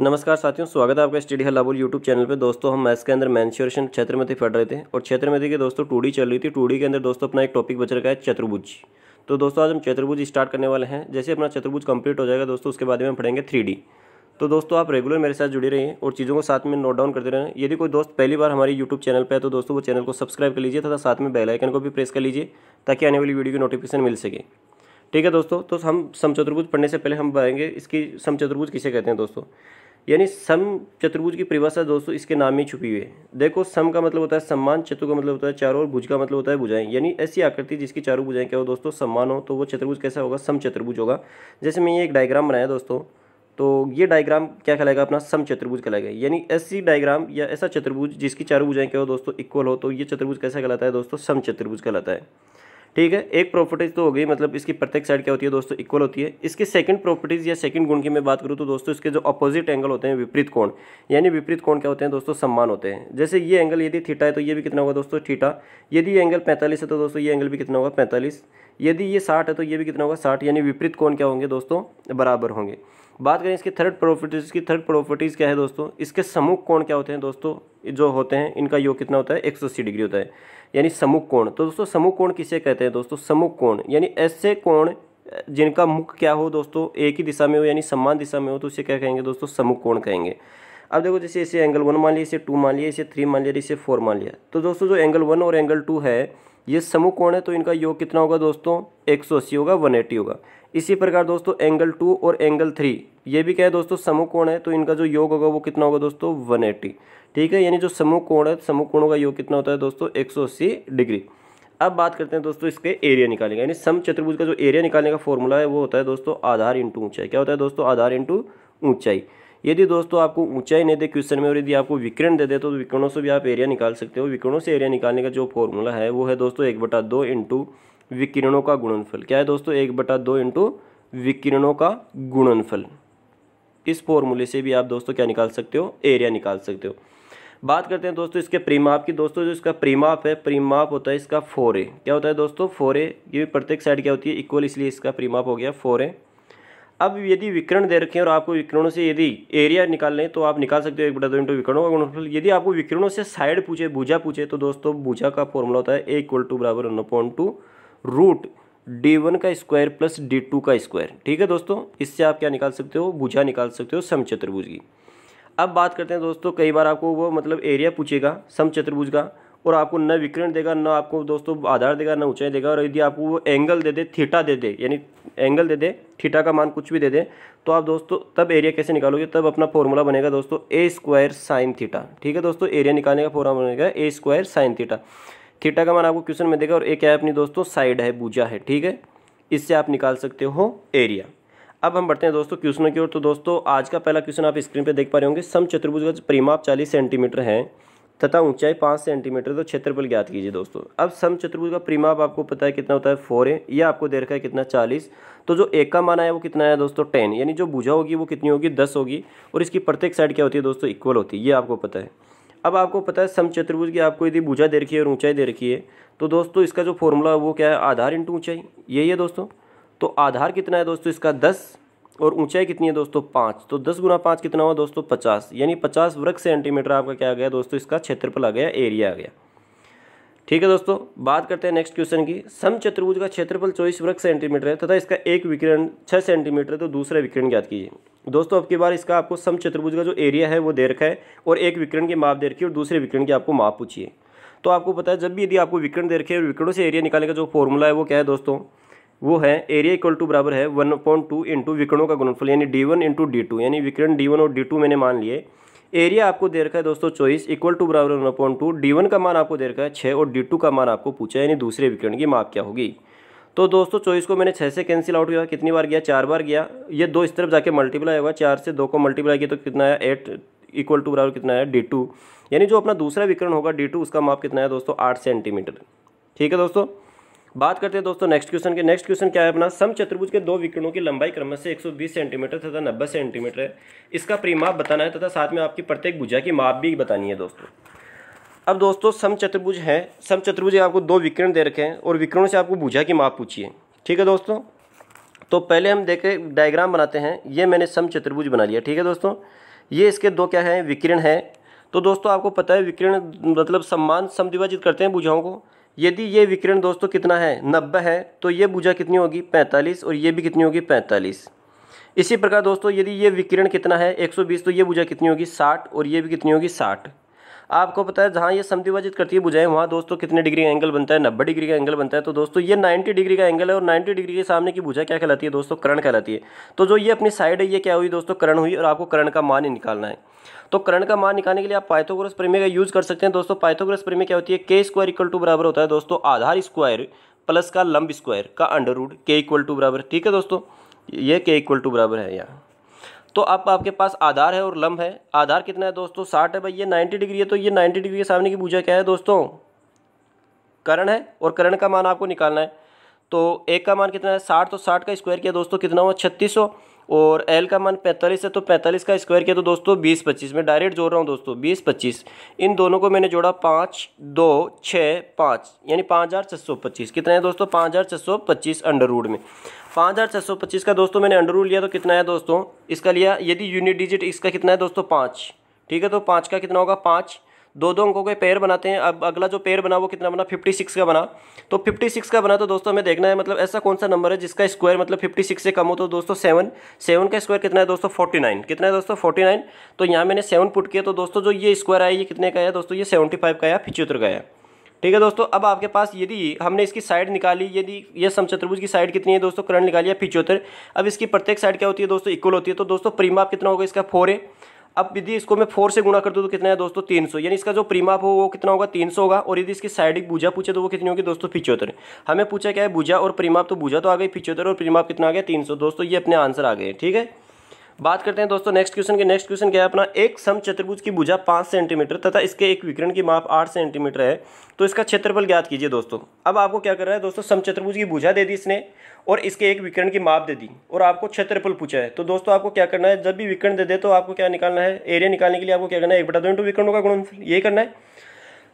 नमस्कार साथियों स्वागत है आपका स्टडी हलाबुल यूट्यूब चैनल पे दोस्तों हम मैथ्स के अंदर मैंश्योरेशन क्षेत्र में पढ़ रहे थे और क्षेत्र में देखिए दोस्तों टूडी चल रही थी टूडी के अंदर दोस्तों अपना एक टॉपिक बच रखा है चतुर्भुज तो दोस्तों आज हम चतुर्भुज स्टार्ट करने वाले हैं जैसे अपना चतुर्भुज कंप्लीट हो जाएगा दोस्तों उसके बाद में हम पढ़ेंगे थ्री तो दोस्तों आप रेगुलर मेरे साथ जुड़े रहिए और चीज़ों को साथ में नोट डाउन करते रहें यदि कोई दोस्त पहली बार हमारी यूट्यूब चैनल पर है तो दोस्तों वो चैनल को सब्सक्राइब कर लीजिए तथा साथ में बेलाइकन को भी प्रेस कर लीजिए ताकि आने वाली वीडियो की नोटिफिकेशन मिल सके ठीक है दोस्तों तो हम समचतुर्भुज पढ़ने से पहले हम बताएंगे इसकी समचतुर्भुज किसे कहते हैं दोस्तों यानी सम चतुर्भुज की परिभाषा दोस्तों इसके नाम ही छुपी हुई है देखो सम का मतलब होता है सम्मान चतु का मतलब होता है चारों और भुज का मतलब होता है भुजाएं यानी ऐसी आकृति जिसकी चारों भुजाएं क्या हो दोस्तों सम्मान हो तो वो चतुर्भुज कैसा होगा सम चतुर्भुज होगा जैसे मैं ये एक डायग्राम बनाया दोस्तों तो ये डायग्राम क्या कहलाएगा अपना सम चतुर्भुज कहलाएगा यानी ऐसी डायग्राम या ऐसा चतुर्भुज जिसकी चारों भुजाएं क्या हो दोस्तों इक्वल हो तो ये चतुर्भुज कैसा कहलाता है दोस्तों सम चतुर्भुज कहलाता है ठीक है एक प्रॉपर्टीज तो हो गई मतलब इसकी प्रत्येक साइड क्या होती है दोस्तों इक्वल होती है इसके सेकंड प्रॉपर्टीज या सेकंड गुण की मैं बात करूँ तो दोस्तों इसके जो अपोजिट एंगल होते हैं विपरीत कोण यानी विपरीत कोण क्या होते हैं दोस्तों सम्मान होते हैं जैसे ये एंगल यदि थीटा है तो ये भी कितना होगा दोस्तों थीटा यदि ये एंगल पैंतालीस है तो दोस्तों ये एंगल भी कितना होगा पैंतालीस यदि ये साठ है तो ये भी कितना होगा साठ यानी विपरीत कौन क्या होंगे दोस्तों बराबर होंगे बात करें इसकी थर्ड प्रॉपर्टीज़ की थर्ड प्रॉपर्टीज़ क्या है दोस्तों इसके समूह कोण क्या होते हैं दोस्तों जो होते हैं इनका योग कितना होता है 180 डिग्री होता है यानी समुख कोण तो दोस्तों समुख कोण किसे कहते हैं दोस्तों समुख कोण यानी ऐसे कोण जिनका मुख क्या हो दोस्तों एक ही दिशा में हो यानी समान दिशा में हो तो उसे क्या कहेंगे दोस्तों समुख कोण कहेंगे अब देखो जैसे इसे एंगल वन मान लिया इसे टू मान लिया इसे थ्री मान लिया इसे फोर मान लिया तो दोस्तों जो एंगल वन और एंगल टू है ये समूह कोण है तो इनका योग कितना होगा दोस्तों एक सौ अस्सी होगा वन एटी होगा इसी प्रकार दोस्तों एंगल टू और एंगल थ्री ये भी क्या है दोस्तों समूह कोण है तो इनका जो योग होगा वो कितना होगा दोस्तों वन एट्टी ठीक है यानी जो समूह कोण है समूह कोणों का योग कितना होता है दोस्तों एक सौ अस्सी डिग्री अब बात करते हैं दोस्तों इसके एरिया निकालेंगे यानी सम चतुर्भुज का जो एरिया निकालने का फॉर्मूला है वो होता है दोस्तों आधार इंटू ऊंचाई क्या होता है दोस्तों आधार इंटू ऊंचाई यदि दोस्तों आपको ऊंचाई नहीं दे क्वेश्चन में और यदि आपको विकर्ण दे दे तो विकरणों से भी आप एरिया निकाल सकते हो विकरणों से एरिया निकालने का जो फॉर्मूला है वो है दोस्तों एक बटा दो इंटू विकिरणों का गुणनफल क्या है दोस्तों एक बटा दो इंटू विकिरणों का गुणनफल इस फॉर्मूले से भी आप दोस्तों क्या निकाल सकते हो एरिया निकाल सकते हो बात करते हैं दोस्तों इसके प्रीमाप की दोस्तों जो इसका प्रीमाप है प्रीमाप होता है इसका फोर क्या होता है दोस्तों फोर ये प्रत्येक साइड क्या होती है इक्वल इसलिए इसका प्रीमाप हो गया फोर अब यदि विकरण दे रखें और आपको विकरणों से यदि एरिया निकाल लें तो आप निकाल सकते हो एक बटा दो इंटू विकरणों का गुणनफल यदि आपको विकरणों से साइड पूछे भूजा पूछे तो दोस्तों भूजा का फॉर्मूला होता है ए इक्वल टू बराबर upon two root D one का स्क्वायर प्लस डी टू का स्क्वायर ठीक है दोस्तों इससे आप क्या निकाल सकते हो भुजा निकाल सकते हो समचतुर्भुज की अब बात करते हैं दोस्तों कई बार आपको वो मतलब एरिया पूछेगा समचतुर्भुज का और आपको न विकर्ण देगा न आपको दोस्तों आधार देगा न ऊंचाई देगा और यदि आपको वो एंगल दे दे थीटा दे दे यानी एंगल दे दे थीटा का मान कुछ भी दे दे तो आप दोस्तों तब एरिया कैसे निकालोगे तब अपना फॉर्मूला बनेगा दोस्तों ए स्क्वायर साइन थीटा ठीक है दोस्तों एरिया निकालने का फॉर्मूला बनेगा A square sine theta theta का मान आपको क्वेश्चन में देगा और एक क्या है अपनी दोस्तों साइड है भूजा है ठीक है इससे आप निकाल सकते हो एरिया अब हम बढ़ते हैं दोस्तों क्वेश्चनों की ओर तो दोस्तों आज का पहला क्वेश्चन आप स्क्रीन पर देख पा रहे होंगे सम चतुर्भुज का परिमाप चालीस सेंटीमीटर है तथा ऊंचाई पाँच सेंटीमीटर तो क्षेत्रफल ज्ञात कीजिए दोस्तों अब सम चतुर्भुज का परिमाप आपको पता है कितना होता है फोर है यह आपको दे रखा है कितना चालीस तो जो एक का मान है वो कितना है दोस्तों टेन यानी जो बुझा होगी वो कितनी होगी दस होगी और इसकी प्रत्येक साइड क्या होती है दोस्तों इक्वल होती है ये आपको पता है अब आपको पता है समचतुर्भुज की आपको यदि भुजा दे रखी है और ऊंचाई दे रखी है तो दोस्तों इसका जो फॉर्मूला है वो क्या है आधार इंटू ऊंचाई यही है दोस्तों तो आधार कितना है दोस्तों इसका दस और ऊंचाई कितनी है दोस्तों पाँच तो दस गुना पाँच कितना हुआ दोस्तों पचास यानी पचास वर्ग सेंटीमीटर आपका क्या आ गया दोस्तों इसका क्षेत्रफल आ गया एरिया आ गया ठीक है दोस्तों बात करते हैं नेक्स्ट क्वेश्चन की सम चतुर्भुज का क्षेत्रफल चौबीस वर्ग सेंटीमीटर है तथा इसका एक विकिरण छः सेंटीमीटर है तो दूसरा विकिरण ज्ञात कीजिए दोस्तों अब की बार इसका आपको सम चतुर्भुज का जो एरिया है वो दे रखा है और एक विकिरण की माप दे रखी है और दूसरे विकरण की आपको माप पूछिए तो आपको पता है जब भी यदि आपको विकरण दे रखे और विकरणों से एरिया निकालने का जो फॉर्मूला है वो क्या है दोस्तों वो है एरिया इक्वल टू बराबर है वन पॉइंट टू इंटू विकरणों का गुणफल यानी D one into D two यानी विकरण डी वन और डी टू मैंने मान लिए एरिया आपको दे रखा है दोस्तों चौबीस इक्वल टू बराबर one point two D one का मान आपको दे रखा है छः और डी टू का मान आपको पूछा है यानी दूसरे विकरण की माप क्या होगी तो दोस्तों चौबीस को मैंने छः से कैंसिल आउट किया कितनी बार गया चार बार गया ये दो इस तरफ जाके मल्टीप्लाई होगा चार से दो को मल्टीप्लाई किया तो कितना आया एट इक्वल टू बराबर कितना आया डी टू यानी जो अपना दूसरा विकरण होगा डी टू उसका माप कितना है दोस्तों आठ सेंटीमीटर ठीक है दोस्तों बात करते हैं दोस्तों नेक्स्ट क्वेश्चन के नेक्स्ट क्वेश्चन क्या है अपना सम चतुर्भुज के दो विकर्णों की लंबाई क्रमश से 120 सेंटीमीटर तथा 90 सेंटीमीटर है इसका परिमाप बताना है तथा साथ में आपकी प्रत्येक भुजा की माप भी बतानी है दोस्तों अब दोस्तों सम चतुर्भुज है सम चतुर्भुज आपको दो विकर्ण दे रखे हैं और विकर्णों से आपको भुजा की माप पूछी है ठीक है दोस्तों तो पहले हम देखे डायग्राम बनाते हैं ये मैंने सम चतुर्भुज बना लिया ठीक है दोस्तों ये इसके दो क्या है विकिरण है तो दोस्तों आपको पता है विकिरण मतलब सम्मान समद्विभाजित करते हैं भुजाओं को यदि ये विकिरण दोस्तों कितना है नब्बे है तो ये भुजा कितनी होगी पैंतालीस और ये भी कितनी होगी पैंतालीस इसी प्रकार दोस्तों यदि ये विकिरण कितना है 120 तो ये भुजा कितनी होगी 60 और ये भी कितनी होगी साठ आपको पता है जहाँ ये समद्विभाजित करती है बुझाएं वहाँ दोस्तों कितने डिग्री का एंगल बनता है नब्बे डिग्री का एंगल बनता है तो दोस्तों ये नाइन्टी डिग्री का एंगल है और नाइन्टी डिग्री के सामने की बुझा क्या कहलाती है दोस्तों करण कहलाती है तो जो ये अपनी साइड है ये क्या हुई दोस्तों करण हुई और आपको करण का मान ही निकालना है तो करण का मान निकालने के लिए आप पाइथागोरस प्रमेय का यूज कर सकते हैं दोस्तों पाइथागोरस प्रमेय क्या होती है के स्क्वायर इक्वल टू बराबर होता है दोस्तों आधार स्क्वायर प्लस का लंब स्क्वायर का अंडर रूड के इक्वल टू बराबर ठीक है दोस्तों ये के इक्वल टू बराबर है यहाँ तो अब आपके पास आधार है और लम्ब है आधार कितना है दोस्तों साठ है भाई ये नाइन्टी डिग्री है तो ये नाइन्टी डिग्री के सामने की पूजा क्या है दोस्तों करण है और करण का मान आपको निकालना है तो एक का मान कितना है साठ तो साठ का स्क्वायर किया दोस्तों कितना हुआ छत्तीस और एल का मान पैंतालीस है तो पैंतालीस का स्क्वायर किया तो दोस्तों बीस पच्चीस मैं डायरेक्ट जोड़ रहा हूँ दोस्तों बीस पच्चीस इन दोनों को मैंने जोड़ा पाँच दो छः पाँच यानी पाँच हज़ार छः सौ पच्चीस कितना है दोस्तों पाँच हज़ार छः सौ पच्चीस अंडर रूड में पाँच हज़ार छः सौ पच्चीस का दोस्तों मैंने अंडर रूड लिया तो कितना है दोस्तों इसका लिया यदि यूनिट डिजिट इसका कितना है दोस्तों पाँच ठीक है तो पाँच का कितना होगा पाँच दो दो अंकों के पेयर बनाते हैं अब अगला जो पेयर बना वो कितना बना 56 का बना तो 56 का बना तो दोस्तों हमें देखना है मतलब ऐसा कौन सा नंबर है जिसका स्क्वायर मतलब 56 से कम हो तो दोस्तों सेवन सेवन का स्क्वायर कितना है दोस्तों नाइन कितना है दोस्तों नाइन तो यहाँ मैंने सेवन पुट किया तो दोस्तों जो ये स्क्वायर आया ये कितने का है दोस्तों ये सेवेंटी का आया पिचहत्तर का है ठीक है दोस्तों अब आपके पास यदि हमने इसकी साइड निकाली यदि ये समचतुर्भुज की साइड कितनी है दोस्तों करंट निकाली है पिचोत्तर अब इसकी प्रत्येक साइड क्या होती है दोस्तों इक्वल होती है तो दोस्तों परिमाप कितना होगा इसका फोर है अब यदि इसको मैं फोर से गुणा कर दूँ तो कितना है दोस्तों तीन सौ यानी इसका जो प्रीमाप हो वो कितना होगा तीन सौ होगा और यदि इसकी साइडिक भूजा पूछे तो वो कितनी होगी दोस्तों पिचहत्तर हमें पूछा क्या है भूजा और प्रीमाप तो भूजा तो आ गई पिचहत्तर और प्रीमाप कितना आ गया तीन सौ दोस्तों ये अपने आंसर आ गए ठीक है बात करते हैं दोस्तों नेक्स्ट क्वेश्चन के नेक्स्ट क्वेश्चन क्या है अपना एक सम चतुर्भुज की भुजा पाँच सेंटीमीटर तथा इसके एक विकरण की माप आठ सेंटीमीटर है तो इसका क्षेत्रफल ज्ञात कीजिए दोस्तों अब आपको क्या कर रहा है दोस्तों सम चतुर्भुज की भुजा दे दी इसने और इसके एक विकरण की माप दे दी और आपको क्षेत्रफल पूछा है तो दोस्तों आपको क्या करना है जब भी विकरण दे दे तो आपको क्या निकालना है एरिया निकालने के लिए आपको क्या करना है एक बटा दो इंटू विकरणों का गुण ये करना है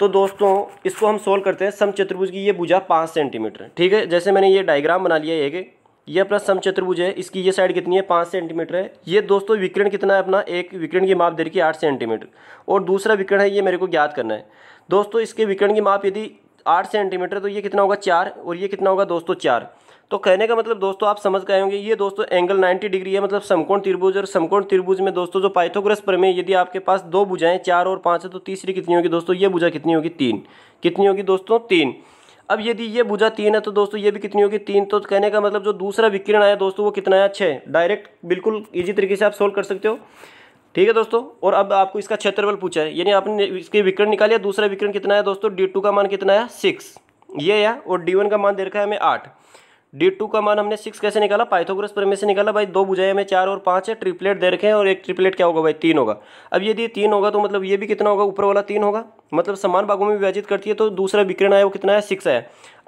तो दोस्तों इसको हम सोल्व करते हैं सम चतुर्भुज की ये भुजा पाँच सेंटीमीटर ठीक है जैसे मैंने ये डायग्राम बना लिया है एक यह अपना समचतुर्भुज है इसकी ये साइड कितनी है पाँच सेंटीमीटर है ये दोस्तों विकरण कितना है अपना एक विकरण की माप दे रखी है आठ सेंटीमीटर और दूसरा विकरण है ये मेरे को ज्ञात करना है दोस्तों इसके विकरण की माप यदि आठ सेंटीमीटर तो ये कितना होगा चार और ये कितना होगा दोस्तों चार तो कहने का मतलब दोस्तों आप समझ गए होंगे ये दोस्तों एंगल 90 डिग्री है मतलब समकोण त्रिभुज और समकोण त्रिभुज में दोस्तों जो पाइथोग्रस प्रमेय यदि आपके पास दो भुजाएं चार और पाँच है तो तीसरी कितनी होगी दोस्तों ये भुजा कितनी होगी तीन कितनी होगी दोस्तों तीन अब यदि ये भुजा तीन है तो दोस्तों ये भी कितनी होगी तीन तो कहने का मतलब जो दूसरा विकिरण आया दोस्तों वो कितना है छः डायरेक्ट बिल्कुल ईजी तरीके से आप सोल्व कर सकते हो ठीक है दोस्तों और अब आपको इसका क्षेत्रफल पूछा है यानी आपने इसके विकरण निकालिया दूसरा विकरण कितना है दोस्तों डी टू का मान कितना है सिक्स ये है और डी वन का मान दे रखा है हमें आठ डी टू का मान हमने सिक्स कैसे निकाला पाइथागोरस प्रमेय से निकाला भाई दो बुझाए में चार और पाँच है ट्रिपलेट दे रखे हैं और एक ट्रिपलेट क्या होगा भाई तीन होगा अब यदि तीन होगा तो मतलब ये भी कितना होगा ऊपर वाला तीन होगा मतलब समान भागों में विभाजित करती है तो दूसरा विक्रण आया वो कितना है सिक्स है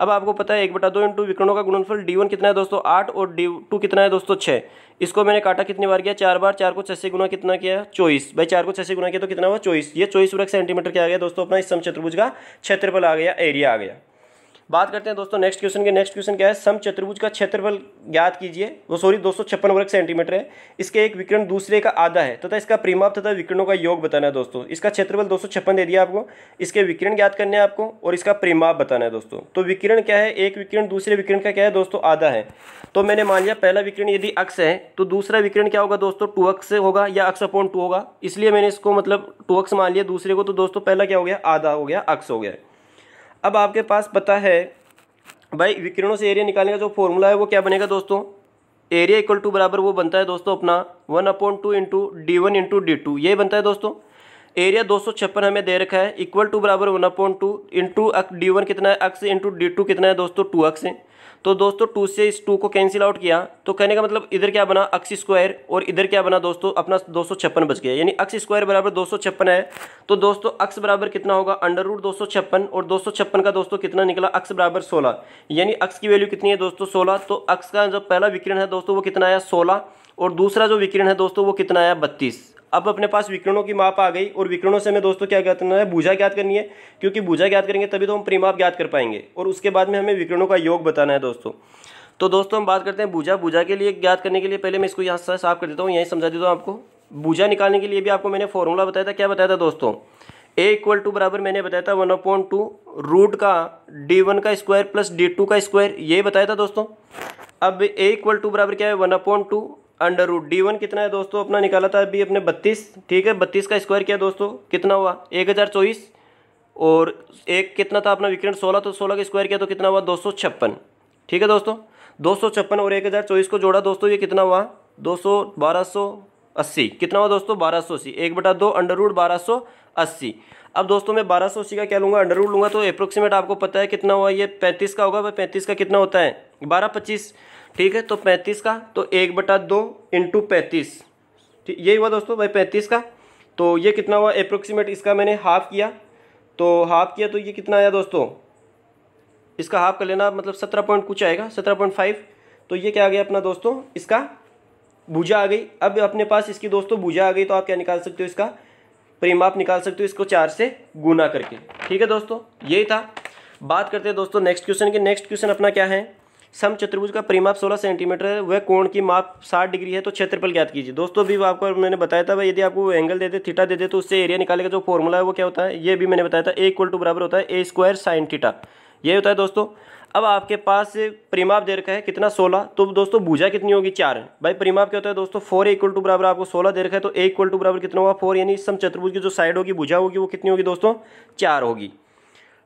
अब आपको पता है एक बटा दो इंटू विकरणों का गुणनफल डी वन कितना है दोस्तों आठ और डी टू कितना है दोस्तों छः इसको मैंने काटा कितनी बार किया चार बार चार को छः से गुना कितना किया चौबीस भाई चार को छः से गुना किया तो कितना हुआ चौबीस ये चौबीस वर्ग सेंटीमीटर क्या आ गया दोस्तों अपना इस सम चतुर्भुज का क्षेत्रफल आ गया एरिया आ गया बात करते हैं दोस्तों नेक्स्ट क्वेश्चन के नेक्स्ट क्वेश्चन क्या है सम चतुर्भुज का क्षेत्रफल ज्ञात कीजिए वो सॉरी दो वर्ग सेंटीमीटर है इसके एक विकर्ण दूसरे का आधा है तथा तो इसका प्रीमाप तथा विकरणों का योग बताना है दोस्तों इसका क्षेत्रफल दो दे दिया आपको इसके विकिरण ज्ञात करने आपको और इसका प्रीमाप बताना है दोस्तों तो विकिरण क्या है एक विकिरण दूसरे विकिरण का क्या है दोस्तों आधा है तो मैंने मान लिया पहला विकिरण यदि अक्स है तो दूसरा विकिरण क्या होगा दोस्तों टू अक्स होगा या अक्स अपॉन टू होगा इसलिए मैंने इसको मतलब टू अक्स मान लिया दूसरे को तो दोस्तों पहला क्या हो गया आधा हो गया अक्स हो गया अब आपके पास पता है भाई विकिरणों से एरिया निकालने का जो फॉर्मूला है वो क्या बनेगा दोस्तों एरिया इक्वल टू बराबर वो बनता है दोस्तों अपना one upon two into D one into D two ये बनता है दोस्तों एरिया दो सौ छप्पन हमें दे रखा है इक्वल टू बराबर one upon two into D one कितना है अक्स इंटू डी टू कितना है दोस्तों टू है तो दोस्तों टू से इस टू को कैंसिल आउट किया तो कहने का मतलब इधर क्या बना अक्स स्क्वायर और इधर क्या बना दोस्तों अपना दो सौ छप्पन बच गया यानी अक्स स्क्वायर बराबर दो सौ छप्पन है तो दोस्तों अक्स बराबर कितना होगा अंडर रूट दो सौ छप्पन और दो सौ छप्पन का दोस्तों कितना निकला अक्स बराबर सोलह यानी अक्स की वैल्यू कितनी है दोस्तों सोलह तो अक्स का जो पहला विकिरण है दोस्तों वो कितना आया सोलह और दूसरा जो विकिरण है दोस्तों वो कितना आया बत्तीस अब अपने पास विकरणों की माप आ गई और विकरणों से हमें दोस्तों क्या ज्ञात करना है भूजा ज्ञात करनी है क्योंकि भूजा ज्ञात करेंगे तभी तो हम परिमाप ज्ञात कर पाएंगे और उसके बाद में हमें विकरणों का योग बताना है दोस्तों तो दोस्तों हम बात करते हैं भूजा भूजा के लिए ज्ञात करने के लिए पहले मैं इसको यहाँ से साफ कर देता हूँ यहीं समझा देता हूँ आपको भूजा निकालने के लिए भी आपको मैंने फॉर्मूला बताया था क्या बताया था दोस्तों ए इक्वल टू बराबर मैंने बताया था वन अपॉन टू रूट का डी वन का स्क्वायर प्लस डी टू का स्क्वायर ये बताया था दोस्तों अब ए इक्वल टू बराबर क्या है one upon two under root D one कितना है दोस्तों अपना निकाला था अभी अपने बत्तीस ठीक है बत्तीस का स्क्वायर किया दोस्तों कितना हुआ एक हज़ार चौबीस और एक कितना था अपना विकरण सोलह तो सोलह का स्क्वायर किया तो कितना हुआ दो सौ छप्पन ठीक है दोस्तों दो सौ छप्पन और एक हज़ार चौबीस को जोड़ा दोस्तों ये कितना हुआ दो सौ बारह सौ अस्सी कितना हुआ दोस्तों बारह सौ अस्सी एक बटा दो अंडर रूट बारह सौ अस्सी अब दोस्तों मैं बारह सौ अस्सी का क्या लूँगा अंडर रूट लूँगा तो अप्रोक्सीमेट आपको पता है कितना हुआ ये पैंतीस का होगा भाई पैंतीस का कितना होता है बारह पच्चीस ठीक है तो पैंतीस का तो एक बटा दो इंटू पैंतीस ठीक यही हुआ दोस्तों भाई पैंतीस का तो ये कितना हुआ अप्रोक्सीमेट इसका मैंने हाफ़ किया तो हाफ़ किया तो ये कितना आया दोस्तों इसका हाफ कर लेना मतलब सत्रह पॉइंट कुछ आएगा सत्रह पॉइंट फाइव तो ये क्या आ गया अपना दोस्तों इसका भुजा आ गई अब अपने पास इसकी दोस्तों भुजा आ गई तो आप क्या निकाल सकते हो इसका प्रेम आप निकाल सकते हो इसको चार से गुना करके ठीक है दोस्तों यही था बात करते हैं दोस्तों नेक्स्ट क्वेश्चन के नेक्स्ट क्वेश्चन अपना क्या है सम चतुर्भुज का परिमाप 16 सेंटीमीटर है वह कोण की माप 60 डिग्री है तो क्षेत्रफल ज्ञात कीजिए दोस्तों अभी आपको मैंने बताया था यदि आपको एंगल दे दे थीटा दे दे तो उससे एरिया निकाले का जो फॉर्मूला है वो क्या होता है ये भी मैंने बताया था ए इक्वल टू बराबर होता है ए स्क्वायर साइन थीटा ये होता है दोस्तों अब आपके पास परिमाप दे रखा है कितना सोलह तो दोस्तों भूजा कितनी होगी चार भाई परिमाप क्या होता है दोस्तों फोर इक्वल टू बराबर आपको सोलह दे रखा है तो ए इक्वल टू बराबर कितना होगा फोर यानी सम चतुर्भुज की जो साइड होगी भूजा होगी वो कितनी होगी दोस्तों चार होगी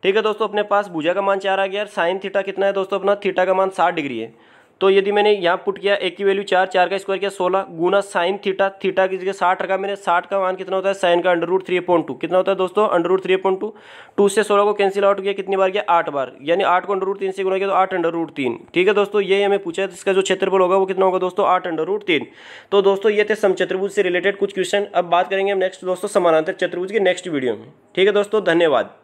ठीक है दोस्तों अपने पास भुजा का मान चार आ गया साइन थीटा कितना है दोस्तों अपना थीटा का मान साठ डिग्री है तो यदि मैंने यहाँ पुट किया एक की वैल्यू चार चार का स्क्वायर किया सोलह गुना साइन थीटा थीटा की जगह साठ रखा मैंने साठ का मान कितना होता है साइन का under root three point two कितना होता है दोस्तों under root three point two two से सोलह को कैंसिल आउट किया कितनी बार किया आठ बार यानी आठ को अंडर रूट तीन से गुना किया तो आठ अंडर रूट तीन ठीक है दोस्तों ये हमें पूछा है इसका जो क्षेत्रफल होगा वो कितना होगा दोस्तों आठ अंडर रूट तीन तो दोस्तों ये थे समचतुर्भुज से रिलेटेड कुछ क्वेश्चन अब बात करेंगे हम नेक्स्ट दोस्तों समानांतर चतुर्भुज के नेक्स्ट वीडियो में ठीक है दोस्तों धन्यवाद